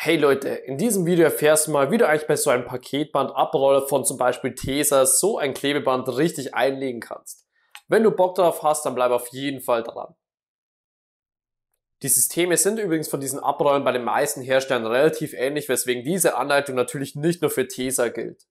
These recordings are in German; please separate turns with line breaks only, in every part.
Hey Leute, in diesem Video erfährst du mal, wie du eigentlich bei so einem Paketband Paketbandabroller von zum Beispiel Tesa so ein Klebeband richtig einlegen kannst. Wenn du Bock darauf hast, dann bleib auf jeden Fall dran. Die Systeme sind übrigens von diesen Abrollern bei den meisten Herstellern relativ ähnlich, weswegen diese Anleitung natürlich nicht nur für Tesa gilt.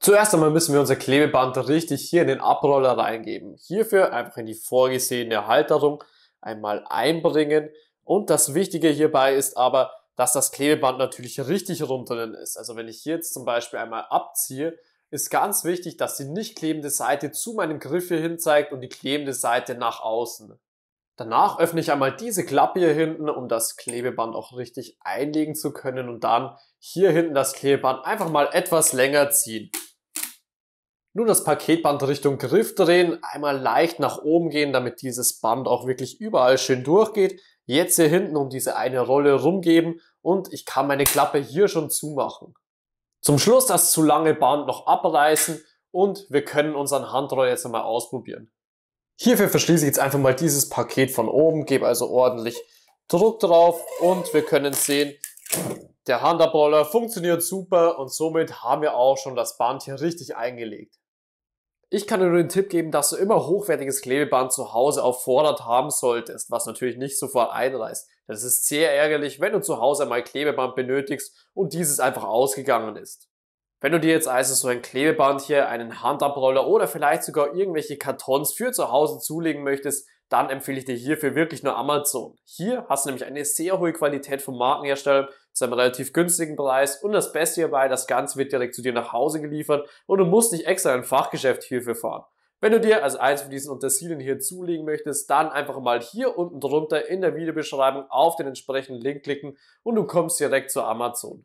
Zuerst einmal müssen wir unser Klebeband richtig hier in den Abroller reingeben. Hierfür einfach in die vorgesehene Halterung einmal einbringen und das Wichtige hierbei ist aber, dass das Klebeband natürlich richtig rund drinnen ist. Also wenn ich hier jetzt zum Beispiel einmal abziehe, ist ganz wichtig, dass die nicht klebende Seite zu meinem Griff hier hin zeigt und die klebende Seite nach außen. Danach öffne ich einmal diese Klappe hier hinten, um das Klebeband auch richtig einlegen zu können und dann hier hinten das Klebeband einfach mal etwas länger ziehen. Nun das Paketband Richtung Griff drehen, einmal leicht nach oben gehen, damit dieses Band auch wirklich überall schön durchgeht jetzt hier hinten um diese eine Rolle rumgeben und ich kann meine Klappe hier schon zumachen. Zum Schluss das zu lange Band noch abreißen und wir können unseren Handroller jetzt einmal ausprobieren. Hierfür verschließe ich jetzt einfach mal dieses Paket von oben, gebe also ordentlich Druck drauf und wir können sehen, der Handabroller funktioniert super und somit haben wir auch schon das Band hier richtig eingelegt. Ich kann dir nur den Tipp geben, dass du immer hochwertiges Klebeband zu Hause auf Vorderrad haben solltest, was natürlich nicht sofort einreißt. Das ist sehr ärgerlich, wenn du zu Hause einmal Klebeband benötigst und dieses einfach ausgegangen ist. Wenn du dir jetzt also so ein Klebeband hier, einen Handabroller oder vielleicht sogar irgendwelche Kartons für zu Hause zulegen möchtest, dann empfehle ich dir hierfür wirklich nur Amazon. Hier hast du nämlich eine sehr hohe Qualität von Markenherstellern zu einem relativ günstigen Preis und das Beste hierbei, das Ganze wird direkt zu dir nach Hause geliefert und du musst nicht extra ein Fachgeschäft hierfür fahren. Wenn du dir also eins von diesen Untersilien hier zulegen möchtest, dann einfach mal hier unten drunter in der Videobeschreibung auf den entsprechenden Link klicken und du kommst direkt zu Amazon.